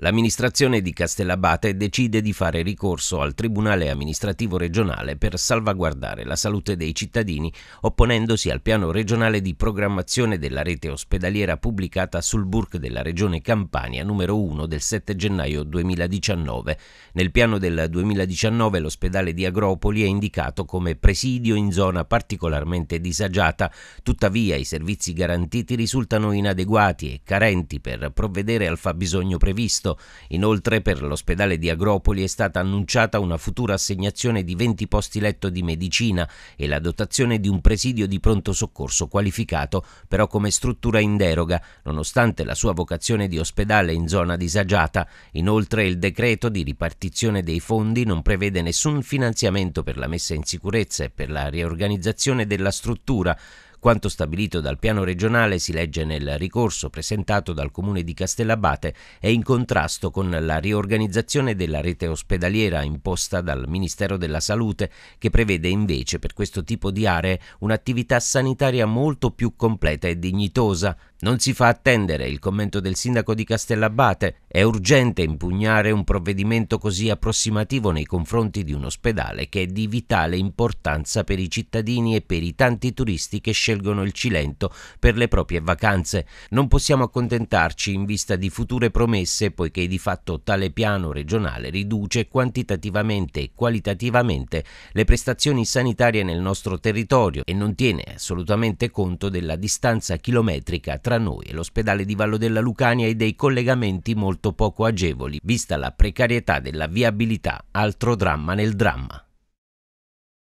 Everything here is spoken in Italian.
L'amministrazione di Castellabate decide di fare ricorso al Tribunale amministrativo regionale per salvaguardare la salute dei cittadini, opponendosi al piano regionale di programmazione della rete ospedaliera pubblicata sul BURC della Regione Campania numero 1 del 7 gennaio 2019. Nel piano del 2019 l'ospedale di Agropoli è indicato come presidio in zona particolarmente disagiata, tuttavia i servizi garantiti risultano inadeguati e carenti per provvedere al fabbisogno previsto previsto. Inoltre per l'ospedale di Agropoli è stata annunciata una futura assegnazione di 20 posti letto di medicina e la dotazione di un presidio di pronto soccorso qualificato, però come struttura in deroga, nonostante la sua vocazione di ospedale in zona disagiata. Inoltre il decreto di ripartizione dei fondi non prevede nessun finanziamento per la messa in sicurezza e per la riorganizzazione della struttura, quanto stabilito dal piano regionale si legge nel ricorso presentato dal comune di Castellabate è in contrasto con la riorganizzazione della rete ospedaliera imposta dal Ministero della Salute che prevede invece per questo tipo di aree un'attività sanitaria molto più completa e dignitosa, non si fa attendere il commento del sindaco di Castellabate. È urgente impugnare un provvedimento così approssimativo nei confronti di un ospedale che è di vitale importanza per i cittadini e per i tanti turisti che scelgono il Cilento per le proprie vacanze. Non possiamo accontentarci in vista di future promesse, poiché di fatto tale piano regionale riduce quantitativamente e qualitativamente le prestazioni sanitarie nel nostro territorio e non tiene assolutamente conto della distanza chilometrica tra noi e l'ospedale di Vallo della Lucania e dei collegamenti molto poco agevoli, vista la precarietà della viabilità, altro dramma nel dramma.